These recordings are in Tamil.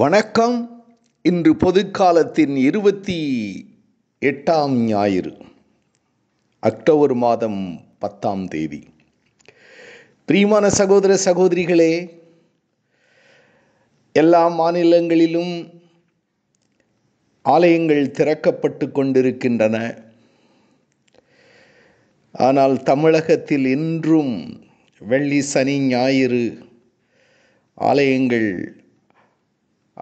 வணக்கம் இன்று பொதுக்காலத்தின் இருபத்தி எட்டாம் ஞாயிறு அக்டோபர் மாதம் பத்தாம் தேதி பிரியமான சகோதர சகோதரிகளே எல்லா மாநிலங்களிலும் ஆலயங்கள் திறக்கப்பட்டு கொண்டிருக்கின்றன ஆனால் தமிழகத்தில் இன்றும் வெள்ளி சனி ஞாயிறு ஆலயங்கள்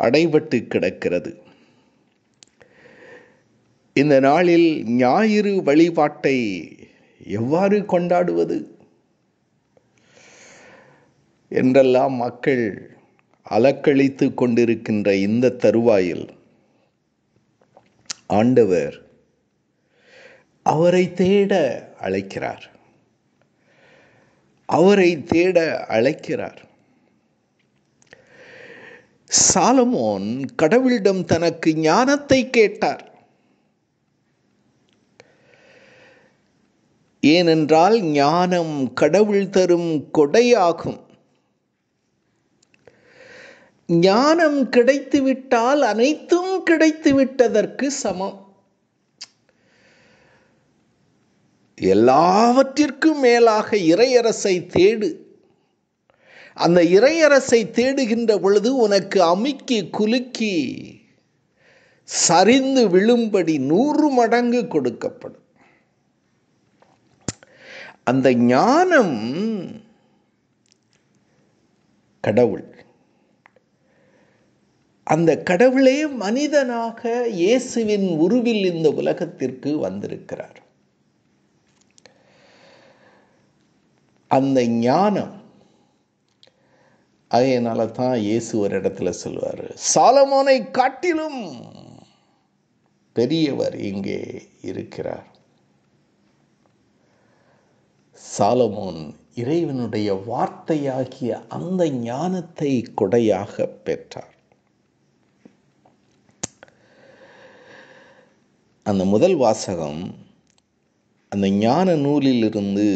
அடைபட்டு கிடக்கிறது இந்த நாளில் ஞாயிறு வழிபாட்டை எவ்வாறு கொண்டாடுவது என்றெல்லாம் மக்கள் அலக்கழித்து கொண்டிருக்கின்ற இந்த தருவாயில் ஆண்டவர் அவரை தேட அழைக்கிறார் அவரை தேட அழைக்கிறார் சாலமோன் கடவுளிடம் தனக்கு ஞானத்தை கேட்டார் ஏனென்றால் ஞானம் கடவுள் தரும் கொடையாகும் ஞானம் கிடைத்துவிட்டால் அனைத்தும் கிடைத்துவிட்டதற்கு சமம் எல்லாவற்றிற்கும் மேலாக இறையரசை தேடு அந்த இறையரசை தேடுகின்ற பொழுது உனக்கு அமுக்கி குலுக்கி சரிந்து விழும்படி நூறு மடங்கு கொடுக்கப்படும் அந்த ஞானம் கடவுள் அந்த கடவுளே மனிதனாக இயேசுவின் உருவில் இந்த உலகத்திற்கு வந்திருக்கிறார் அந்த ஞானம் அதனால தான் இயேசு ஒரு இடத்துல சொல்வார் சாலமோனை காட்டிலும் பெரியவர் இங்கே இருக்கிறார் சாலமோன் இறைவனுடைய வார்த்தையாகிய அந்த ஞானத்தை கொடையாக பெற்றார் அந்த முதல் வாசகம் அந்த ஞான நூலிலிருந்து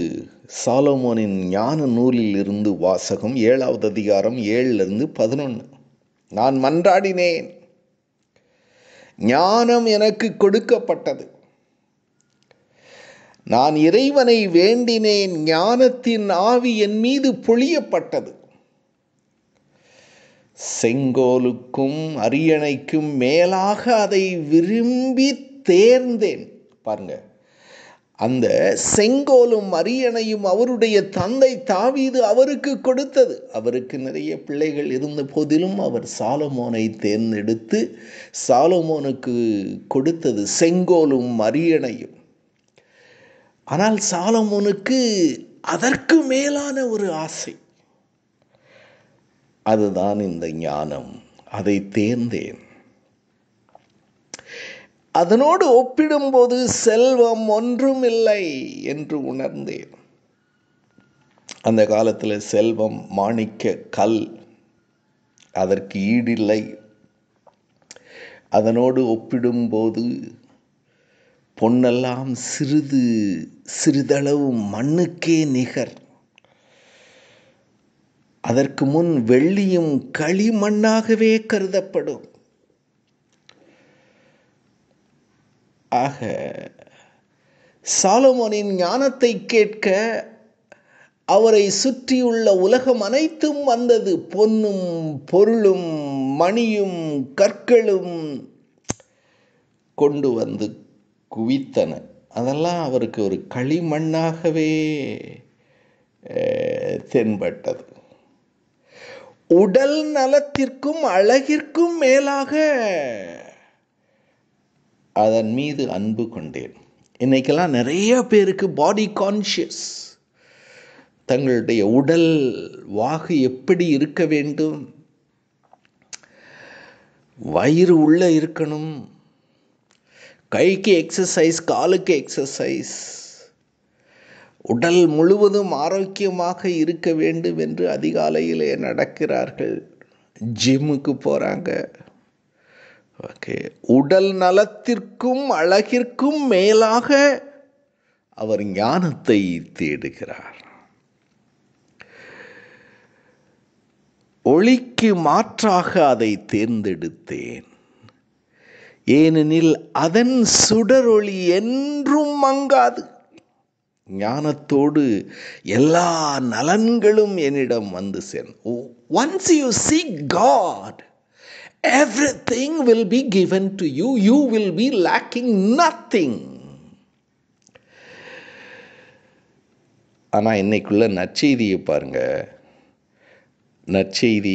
சாலோமோனின் ஞான நூலில் இருந்து வாசகம் ஏழாவது அதிகாரம் இருந்து பதினொன்று நான் மன்றாடினேன் ஞானம் எனக்கு கொடுக்கப்பட்டது நான் இறைவனை வேண்டினேன் ஞானத்தின் ஆவி என் மீது பொழியப்பட்டது செங்கோலுக்கும் அரியணைக்கும் மேலாக அதை விரும்பி தேர்ந்தேன் பாருங்கள் அந்த செங்கோலும் அரியணையும் அவருடைய தந்தை தாவீது அவருக்கு கொடுத்தது அவருக்கு நிறைய பிள்ளைகள் இருந்த போதிலும் அவர் சாலமோனை தேர்ந்தெடுத்து சாலமோனுக்கு கொடுத்தது செங்கோலும் அரியணையும் ஆனால் சாலமோனுக்கு அதற்கு மேலான ஒரு ஆசை அதுதான் இந்த ஞானம் அதை தேர்ந்தேன் அதனோடு ஒப்பிடும்போது செல்வம் ஒன்றும் இல்லை என்று உணர்ந்தேன் அந்த காலத்தில் செல்வம் மாணிக்க கல் அதற்கு ஈடில்லை அதனோடு ஒப்பிடும்போது பொன்னெல்லாம் சிறிது சிறிதளவு மண்ணுக்கே நிகர் அதற்கு முன் வெள்ளியும் களிமண்ணாகவே கருதப்படும் ஆக சாலமோனின் ஞானத்தை கேட்க அவரை சுற்றியுள்ள உலகம் அனைத்தும் வந்தது பொன்னும் பொருளும் மணியும் கற்களும் கொண்டு வந்து குவித்தன அதெல்லாம் அவருக்கு ஒரு களிமண்ணாகவே தென்பட்டது உடல் நலத்திற்கும் அழகிற்கும் மேலாக அதன் மீது அன்பு கொண்டேன் இன்னைக்கெல்லாம் நிறைய பேருக்கு பாடி கான்ஷியஸ் தங்களுடைய உடல் வாகு எப்படி இருக்க வேண்டும் வயிறு உள்ளே இருக்கணும் கைக்கு எக்ஸசைஸ் காலுக்கு எக்ஸசைஸ் உடல் முழுவதும் ஆரோக்கியமாக இருக்க வேண்டும் என்று அதிகாலையிலே நடக்கிறார்கள் ஜிம்முக்கு போகிறாங்க ஓகே உடல் நலத்திற்கும் அழகிற்கும் மேலாக அவர் ஞானத்தை தேடுகிறார் ஒளிக்கு மாற்றாக அதை தேர்ந்தெடுத்தேன் ஏனெனில் அதன் சுடரொளி என்றும் மங்காது ஞானத்தோடு எல்லா நலன்களும் என்னிடம் வந்து சேர்ந்து once you seek God Everything will be given to you. You will be lacking nothing. ஆனால் இன்னைக்குள்ள நற்செய்தியை பாருங்க நற்செய்தி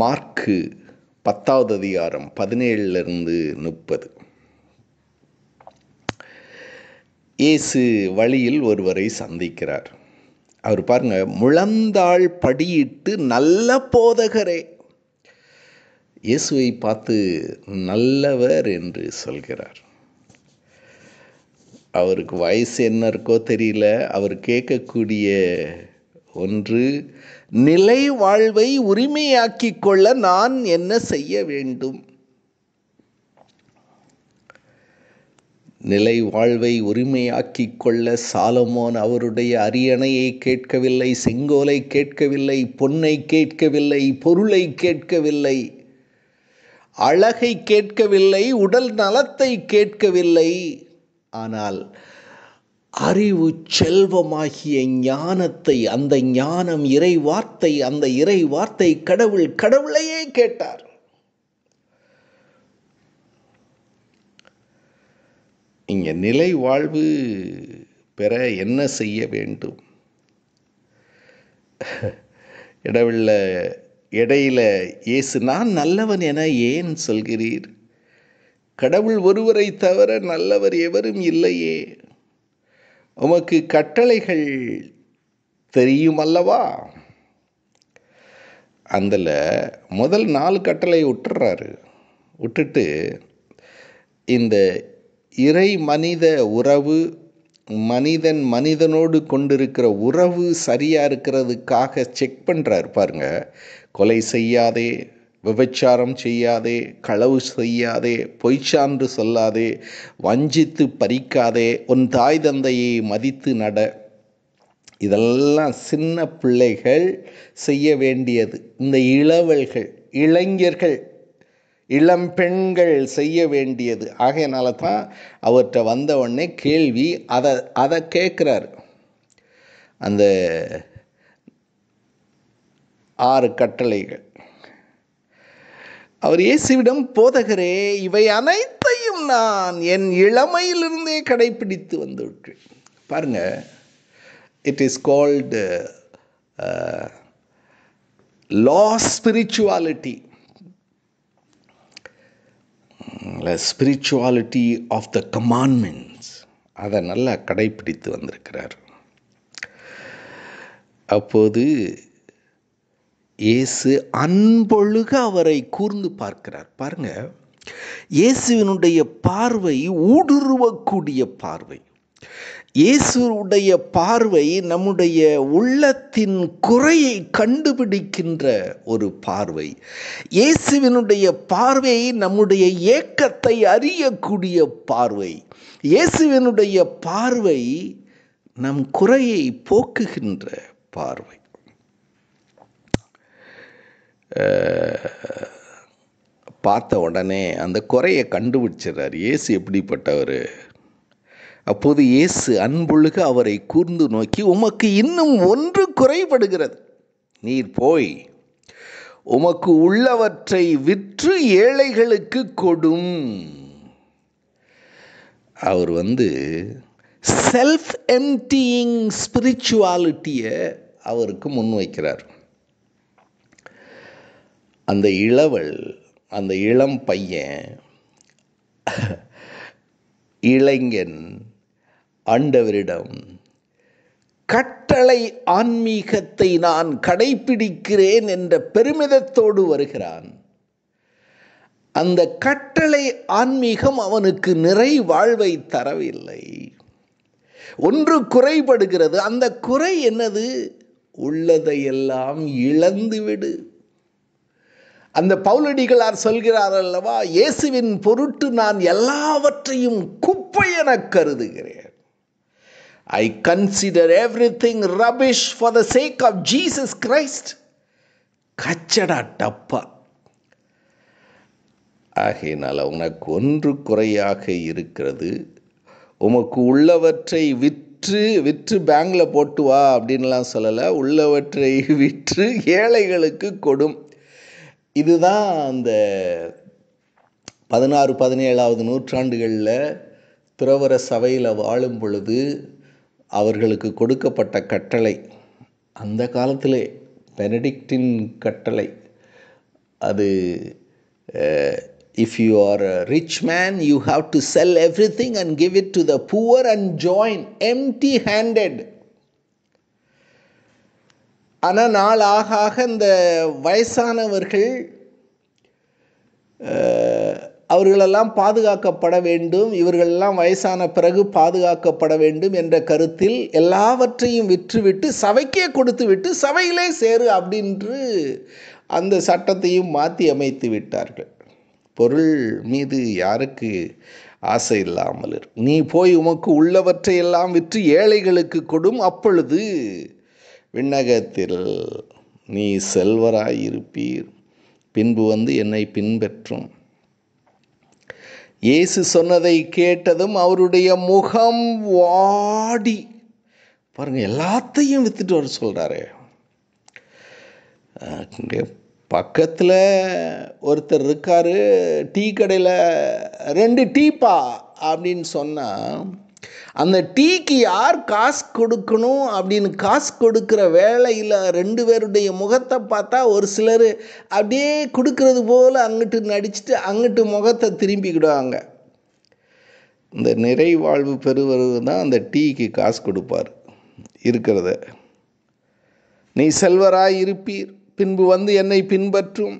மார்க்கு பத்தாவது அதிகாரம் பதினேழுலேருந்து முப்பது இயேசு வழியில் ஒருவரை சந்திக்கிறார் அவர் பாருங்க முழந்தாள் படியிட்டு நல்ல போதகரே இயேசுவை பார்த்து நல்லவர் என்று சொல்கிறார் அவருக்கு வயசு என்ன இருக்கோ தெரியல அவர் கேட்கக்கூடிய ஒன்று நிலை வாழ்வை உரிமையாக்கி கொள்ள நான் என்ன செய்ய வேண்டும் நிலை வாழ்வை உரிமையாக்கி கொள்ள சாலமோன் அவருடைய அரியணையை கேட்கவில்லை செங்கோலை கேட்கவில்லை பொன்னை கேட்கவில்லை பொருளை கேட்கவில்லை அழகை கேட்கவில்லை உடல் நலத்தை கேட்கவில்லை ஆனால் அறிவு செல்வமாகிய ஞானத்தை அந்த ஞானம் இறை வார்த்தை அந்த இறை வார்த்தை கடவுள் கடவுளையே கேட்டார் இங்கே நிலை வாழ்வு பெற என்ன செய்ய வேண்டும் இடவில் இடையில இயேசு நான் நல்லவன் என ஏன் சொல்கிறீர் கடவுள் ஒருவரை தவிர நல்லவர் எவரும் இல்லையே உமக்கு கட்டளைகள் தெரியும் அல்லவா அதில் முதல் நாலு கட்டளை விட்டுறாரு விட்டுட்டு இந்த இறை மனித உறவு மனிதன் மனிதனோடு கொண்டிருக்கிற உறவு சரியாக இருக்கிறதுக்காக செக் பண்ணுறாரு பாருங்க கொலை செய்யாதே விபச்சாரம் செய்யாதே களவு செய்யாதே பொய்ச்சான்று சொல்லாதே வஞ்சித்து பறிக்காதே உன் தாய் தந்தையை மதித்து நட இதெல்லாம் சின்ன பிள்ளைகள் செய்ய வேண்டியது இந்த இளவல்கள் இளைஞர்கள் இளம் பெண்கள் செய்ய வேண்டியது ஆகையினால தான் அவர்கிட்ட வந்தவொடனே கேள்வி அதை அதை கேட்குறாரு அந்த ஆறு கட்டளைகள் அவர் இயேசுவிடம் போதகரே இவை அனைத்தையும் நான் என் இளமையிலிருந்தே கடைபிடித்து வந்துவிட்டேன் பாருங்க it is called law spirituality சொல்கிறாங்களே ஸ்பிரிச்சுவாலிட்டி ஆஃப் த கமாண்ட்மெண்ட்ஸ் அதை நல்லா கடைபிடித்து வந்திருக்கிறார் அப்போது இயேசு அன்பொழுக அவரை கூர்ந்து பார்க்கிறார் பாருங்க இயேசுவினுடைய பார்வை ஊடுருவக்கூடிய பார்வை இயேசுடைய பார்வை நம்முடைய உள்ளத்தின் குறையை கண்டுபிடிக்கின்ற ஒரு பார்வை இயேசுவினுடைய பார்வை நம்முடைய ஏக்கத்தை அறியக்கூடிய பார்வை இயேசுவினுடைய பார்வை நம் குறையை போக்குகின்ற பார்வை பார்த்த உடனே அந்த குறையை கண்டுபிடிச்சிடறார் இயேசு எப்படிப்பட்டவர் அப்போது இயேசு அன்புழுக அவரை கூர்ந்து நோக்கி உமக்கு இன்னும் ஒன்று குறைபடுகிறது நீர் போய் உமக்கு உள்ளவற்றை விற்று ஏழைகளுக்கு கொடும் அவர் வந்து செல்ஃப் எம்டிங் ஸ்பிரிச்சுவாலிட்டியை அவருக்கு முன்வைக்கிறார் அந்த இளவல் அந்த இளம் பையன் இளைஞன் ஆண்டவரிடம் கட்டளை ஆன்மீகத்தை நான் கடைபிடிக்கிறேன் என்ற பெருமிதத்தோடு வருகிறான் அந்த கட்டளை ஆன்மீகம் அவனுக்கு நிறை வாழ்வை தரவில்லை ஒன்று குறைபடுகிறது அந்த குறை என்னது உள்ளதையெல்லாம் இழந்துவிடு அந்த பௌலடிகளார் சொல்கிறார் அல்லவா இயேசுவின் பொருட்டு நான் எல்லாவற்றையும் குப்பை என கருதுகிறேன் I consider everything rubbish for the sake of Jesus Christ. கச்சடா டப்பா ஆகையினால் உனக்கு ஒன்று குறையாக இருக்கிறது உமக்கு உள்ளவற்றை விற்று விற்று பேங்கில் போட்டு வா அப்படின்லாம் சொல்லலை உள்ளவற்றை விற்று ஏழைகளுக்கு கொடும் இதுதான் அந்த பதினாறு பதினேழாவது நூற்றாண்டுகளில் துறவர சபையில் வாழும் பொழுது அவர்களுக்கு கொடுக்கப்பட்ட கட்டளை அந்த காலத்திலே பெனடிக்டின் கட்டளை அது if you are a rich man you have to sell everything and give it to the poor and join empty handed ஆனால் நாள் ஆக ஆக இந்த வயசானவர்கள் அவர்களெல்லாம் பாதுகாக்கப்பட வேண்டும் இவர்களெல்லாம் வயசான பிறகு பாதுகாக்கப்பட வேண்டும் என்ற கருத்தில் எல்லாவற்றையும் விற்றுவிட்டு சபைக்கே கொடுத்து விட்டு சபையிலே சேரு அப்படின்று அந்த சட்டத்தையும் மாற்றி அமைத்து விட்டார்கள் பொருள் மீது யாருக்கு ஆசை இல்லாமல் நீ போய் உமக்கு உள்ளவற்றை எல்லாம் விற்று ஏழைகளுக்கு கொடும் அப்பொழுது விண்ணகத்தில் நீ செல்வராயிருப்பீர் பின்பு வந்து என்னை பின்பற்றும் இயேசு சொன்னதை கேட்டதும் அவருடைய முகம் வாடி பாருங்கள் எல்லாத்தையும் விற்றுட்டு வர சொல்கிறாரு பக்கத்தில் ஒருத்தர் இருக்கார் டீ கடையில் ரெண்டு டீப்பா அப்படின்னு சொன்னால் அந்த டீக்கு யார் காசு கொடுக்கணும் அப்படின்னு காசு கொடுக்குற வேலையில் ரெண்டு பேருடைய முகத்தை பார்த்தா ஒரு சிலர் அப்படியே கொடுக்கறது போல் அங்கிட்டு நடிச்சுட்டு அங்கிட்டு முகத்தை திரும்பிக்கிடுவாங்க இந்த நிறைவாழ்வு பெறுவது தான் அந்த டீக்கு காசு கொடுப்பார் இருக்கிறத நீ செல்வராய் இருப்பீர் பின்பு வந்து என்னை பின்பற்றும்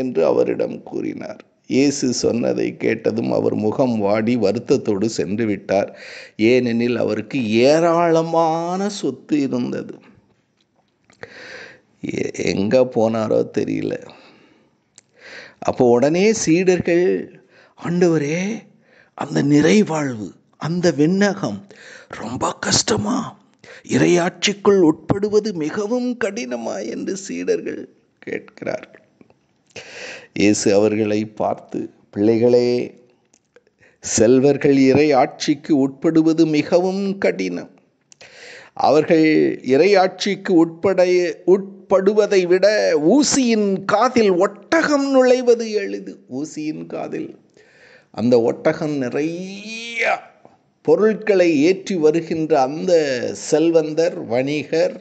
என்று அவரிடம் கூறினார் இயேசு சொன்னதை கேட்டதும் அவர் முகம் வாடி வருத்தத்தோடு சென்று விட்டார் ஏனெனில் அவருக்கு ஏராளமான சொத்து இருந்தது எங்கே போனாரோ தெரியல அப்போ உடனே சீடர்கள் ஆண்டவரே அந்த நிறைவாழ்வு அந்த விண்ணகம் ரொம்ப கஷ்டமா இரையாட்சிக்குள் உட்படுவது மிகவும் கடினமா என்று சீடர்கள் கேட்கிறார்கள் இயேசு அவர்களை பார்த்து பிள்ளைகளே செல்வர்கள் இறை ஆட்சிக்கு உட்படுவது மிகவும் கடினம் அவர்கள் ஆட்சிக்கு உட்பட உட்படுவதை விட ஊசியின் காதில் ஒட்டகம் நுழைவது எளிது ஊசியின் காதில் அந்த ஒட்டகம் நிறைய பொருட்களை ஏற்றி வருகின்ற அந்த செல்வந்தர் வணிகர்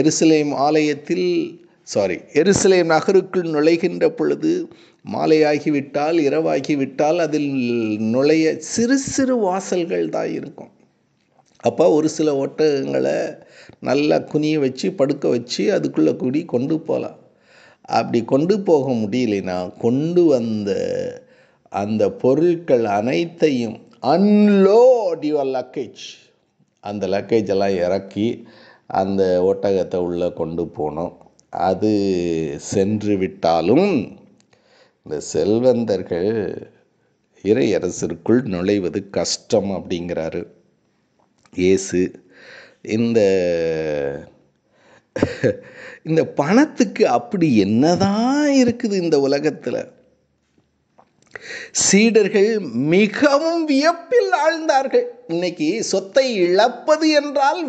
எருசலேம் ஆலயத்தில் சாரி எருசலேம் நகருக்குள் நுழைகின்ற பொழுது மாலையாகிவிட்டால் இரவாகிவிட்டால் அதில் நுழைய சிறு சிறு வாசல்கள் தான் இருக்கும் அப்போ ஒரு சில ஒட்டகங்களை நல்லா குனிய வச்சு படுக்க வச்சு அதுக்குள்ளே கூடி கொண்டு போகலாம் அப்படி கொண்டு போக முடியலைன்னா கொண்டு வந்த அந்த பொருட்கள் அனைத்தையும் அன்லோட் யுவர் லக்கேஜ் அந்த லக்கேஜ் எல்லாம் இறக்கி அந்த ஒட்டகத்தை உள்ளே கொண்டு போனோம் அது சென்று விட்டாலும் இந்த செல்வந்தர்கள் இறையரசிற்குள் நுழைவது கஷ்டம் அப்படிங்கிறாரு ஏசு இந்த இந்த பணத்துக்கு அப்படி என்னதான் இருக்குது இந்த உலகத்தில் சீடர்கள் மிகவும் வியப்பில் ஆழ்ந்தார்கள் இன்னைக்கு சொத்தை இழப்பது என்றால்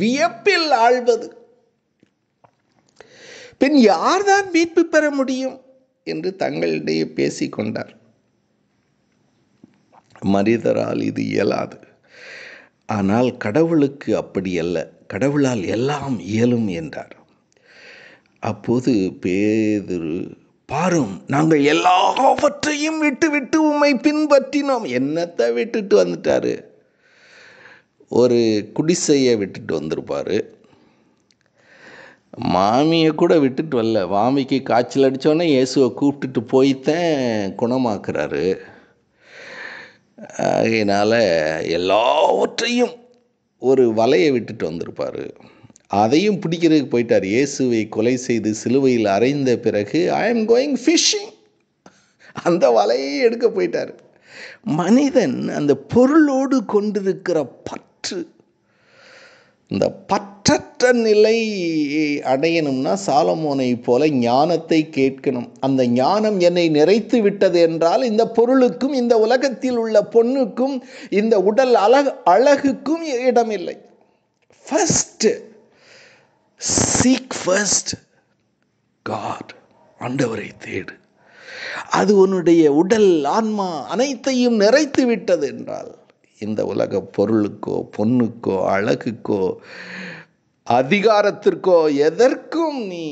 வியப்பில் ஆழ்வது பின் யார்தான் மீட்பு பெற முடியும் என்று தங்களிடையே பேசிக்கொண்டார் மனிதரால் இது இயலாது ஆனால் கடவுளுக்கு அப்படி அல்ல கடவுளால் எல்லாம் இயலும் என்றார் அப்போது பேதுரு பாரும் நாங்கள் எல்லாவற்றையும் விட்டு விட்டு உம்மை பின்பற்றினோம் என்னத்தை விட்டுட்டு வந்துட்டாரு ஒரு குடிசையை விட்டுட்டு வந்திருப்பாரு மாமியை கூட விட்டுட்டு வரல மாமிக்கு காய்ச்சல் அடித்தோடனே இயேசுவை கூப்பிட்டுட்டு போய்த்தேன் குணமாக்குறாரு அதனால் எல்லாவற்றையும் ஒரு வலையை விட்டுட்டு வந்திருப்பார் அதையும் பிடிக்கிறதுக்கு போயிட்டார் இயேசுவை கொலை செய்து சிலுவையில் அரைந்த பிறகு ஐ எம் கோயிங் ஃபிஷ்ஷிங் அந்த வலையை எடுக்க போயிட்டார் மனிதன் அந்த பொருளோடு கொண்டிருக்கிற பற்று இந்த பற்று மாற்றற்ற நிலை அடையணும்னா சாலமோனை போல ஞானத்தை கேட்கணும் அந்த ஞானம் என்னை நிறைத்து விட்டது என்றால் இந்த பொருளுக்கும் இந்த உலகத்தில் உள்ள பொண்ணுக்கும் இந்த உடல் அழகு அழகுக்கும் இடமில்லை ஃபஸ்ட்டு சீக் ஃபர்ஸ்ட் காட் ஆண்டவரை தேடு அது உன்னுடைய உடல் ஆன்மா அனைத்தையும் நிறைத்து விட்டது என்றால் இந்த உலக பொருளுக்கோ பொண்ணுக்கோ அழகுக்கோ அதிகாரத்திற்கோ எதற்கும் நீ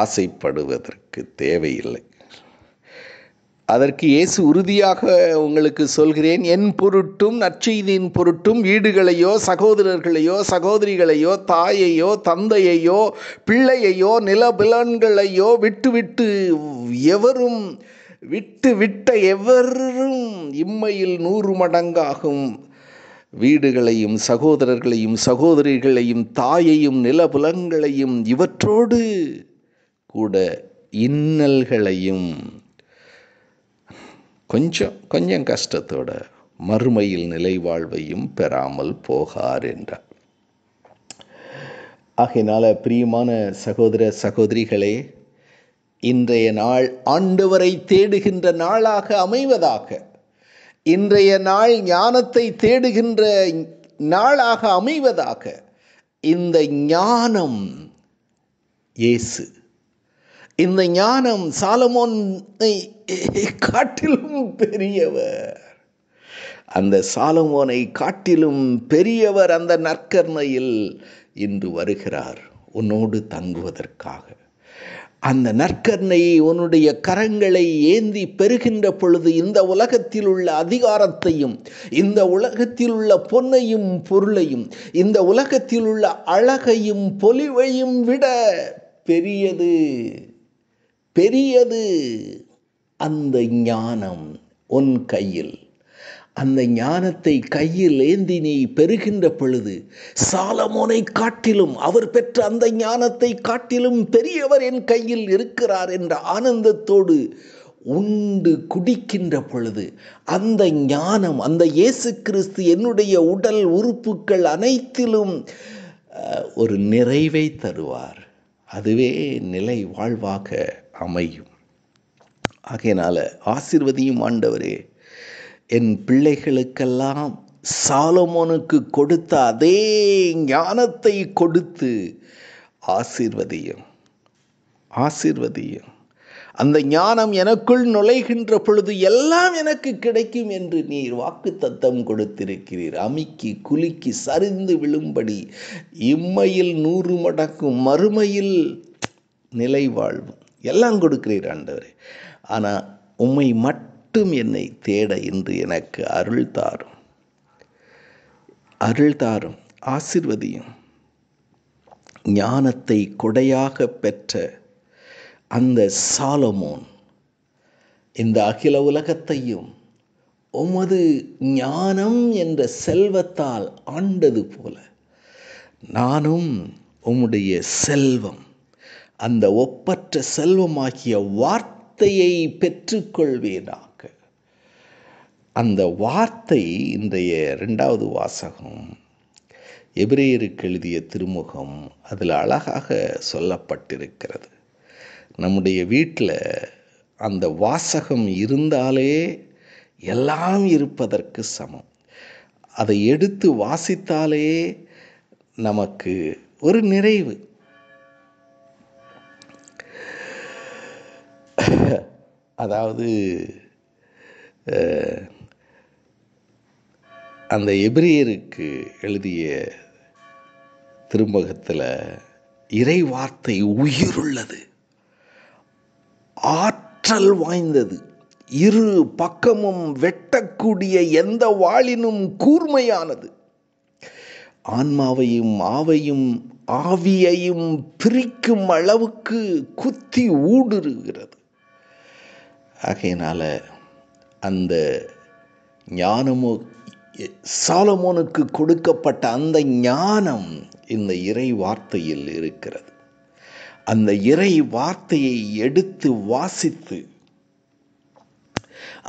ஆசைப்படுவதற்கு தேவையில்லை அதற்கு இயேசு உறுதியாக உங்களுக்கு சொல்கிறேன் என் பொருட்டும் நற்செய்தியின் பொருட்டும் வீடுகளையோ சகோதரர்களையோ சகோதரிகளையோ தாயையோ தந்தையையோ பிள்ளையையோ நிலபிலன்களையோ விட்டுவிட்டு எவரும் விட்டு விட்ட எவரும் இம்மையில் நூறு மடங்காகும் வீடுகளையும் சகோதரர்களையும் சகோதரிகளையும் தாயையும் நிலபுலங்களையும் இவற்றோடு கூட இன்னல்களையும் கொஞ்சம் கொஞ்சம் கஷ்டத்தோட மறுமையில் நிலை வாழ்வையும் பெறாமல் போகார் என்றார் ஆகையினால பிரியமான சகோதர சகோதரிகளே இன்றைய நாள் ஆண்டவரை தேடுகின்ற நாளாக அமைவதாக இன்றைய நாள் ஞானத்தை தேடுகின்ற நாளாக அமைவதாக இந்த ஞானம் இயேசு இந்த ஞானம் சாலமோனை காட்டிலும் பெரியவர் அந்த சாலமோனை காட்டிலும் பெரியவர் அந்த நற்கர்மையில் இன்று வருகிறார் உன்னோடு தங்குவதற்காக அந்த நற்கர்ணை உன்னுடைய கரங்களை ஏந்தி பெறுகின்ற பொழுது இந்த உலகத்தில் உள்ள அதிகாரத்தையும் இந்த உலகத்தில் உள்ள பொன்னையும் பொருளையும் இந்த உலகத்தில் உள்ள அழகையும் பொலிவையும் விட பெரியது பெரியது அந்த ஞானம் உன் கையில் அந்த ஞானத்தை கையில் ஏந்தி நீ பெறுகின்ற பொழுது சாலமோனை காட்டிலும் அவர் பெற்ற அந்த ஞானத்தை காட்டிலும் பெரியவர் என் கையில் இருக்கிறார் என்ற ஆனந்தத்தோடு உண்டு குடிக்கின்ற பொழுது அந்த ஞானம் அந்த இயேசு கிறிஸ்து என்னுடைய உடல் உறுப்புகள் அனைத்திலும் ஒரு நிறைவை தருவார் அதுவே நிலை வாழ்வாக அமையும் ஆகையினால ஆசிர்வதியும் ஆண்டவரே என் பிள்ளைகளுக்கெல்லாம் சாலமோனுக்கு கொடுத்த அதே ஞானத்தை கொடுத்து ஆசீர்வதியும் ஆசீர்வதியும் அந்த ஞானம் எனக்குள் நுழைகின்ற பொழுது எல்லாம் எனக்கு கிடைக்கும் என்று நீர் வாக்கு தத்தம் கொடுத்திருக்கிறீர் அமுக்கி குலுக்கி சரிந்து விழும்படி இம்மையில் நூறு மடக்கு மறுமையில் நிலை வாழ்வு எல்லாம் கொடுக்கிறீர் ஆண்டவரே ஆனால் உம்மை மட்டும் மட்டும் என்னை தேட இன்று எனக்கு அருள் தாரும் அருள் தாரும் ஆசிர்வதியும் ஞானத்தை கொடையாக பெற்ற அந்த சாலமோன் இந்த அகில உலகத்தையும் உமது ஞானம் என்ற செல்வத்தால் ஆண்டது போல நானும் உம்முடைய செல்வம் அந்த ஒப்பற்ற செல்வமாகிய வார்த்தையை பெற்றுக்கொள்வேனா அந்த வார்த்தை இன்றைய ரெண்டாவது வாசகம் எபிரேயருக்கு எழுதிய திருமுகம் அதில் அழகாக சொல்லப்பட்டிருக்கிறது நம்முடைய வீட்டில் அந்த வாசகம் இருந்தாலே எல்லாம் இருப்பதற்கு சமம் அதை எடுத்து வாசித்தாலே நமக்கு ஒரு நிறைவு அதாவது அந்த எபிரியருக்கு எழுதிய திருமுகத்தில் இறை வார்த்தை உயிருள்ளது ஆற்றல் வாய்ந்தது இரு பக்கமும் வெட்டக்கூடிய எந்த வாளினும் கூர்மையானது ஆன்மாவையும் ஆவையும் ஆவியையும் பிரிக்கும் அளவுக்கு குத்தி ஊடுருகிறது ஆகையினால் அந்த ஞானமோ சாலமோனுக்கு கொடுக்கப்பட்ட அந்த ஞானம் இந்த இறை வார்த்தையில் இருக்கிறது அந்த இறை வார்த்தையை எடுத்து வாசித்து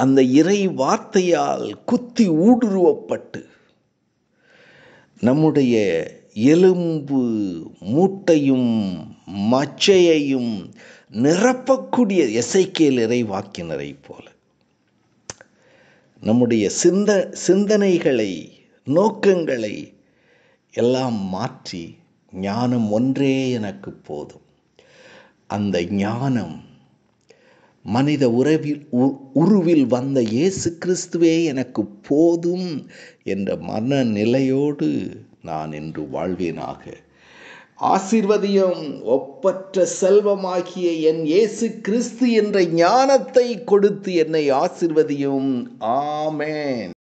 அந்த இறை வார்த்தையால் குத்தி ஊடுருவப்பட்டு நம்முடைய எலும்பு மூட்டையும் மச்சையையும் நிரப்பக்கூடிய இசைக்கேல் இறை வாக்கினரை போல நம்முடைய சிந்த சிந்தனைகளை நோக்கங்களை எல்லாம் மாற்றி ஞானம் ஒன்றே எனக்கு போதும் அந்த ஞானம் மனித உறவில் உருவில் வந்த இயேசு கிறிஸ்துவே எனக்கு போதும் என்ற மனநிலையோடு நான் இன்று வாழ்வேனாக ஆசிர்வதியும் ஒப்பற்ற செல்வமாகிய என் இயேசு கிறிஸ்து என்ற ஞானத்தை கொடுத்து என்னை ஆசிர்வதியும் ஆமேன்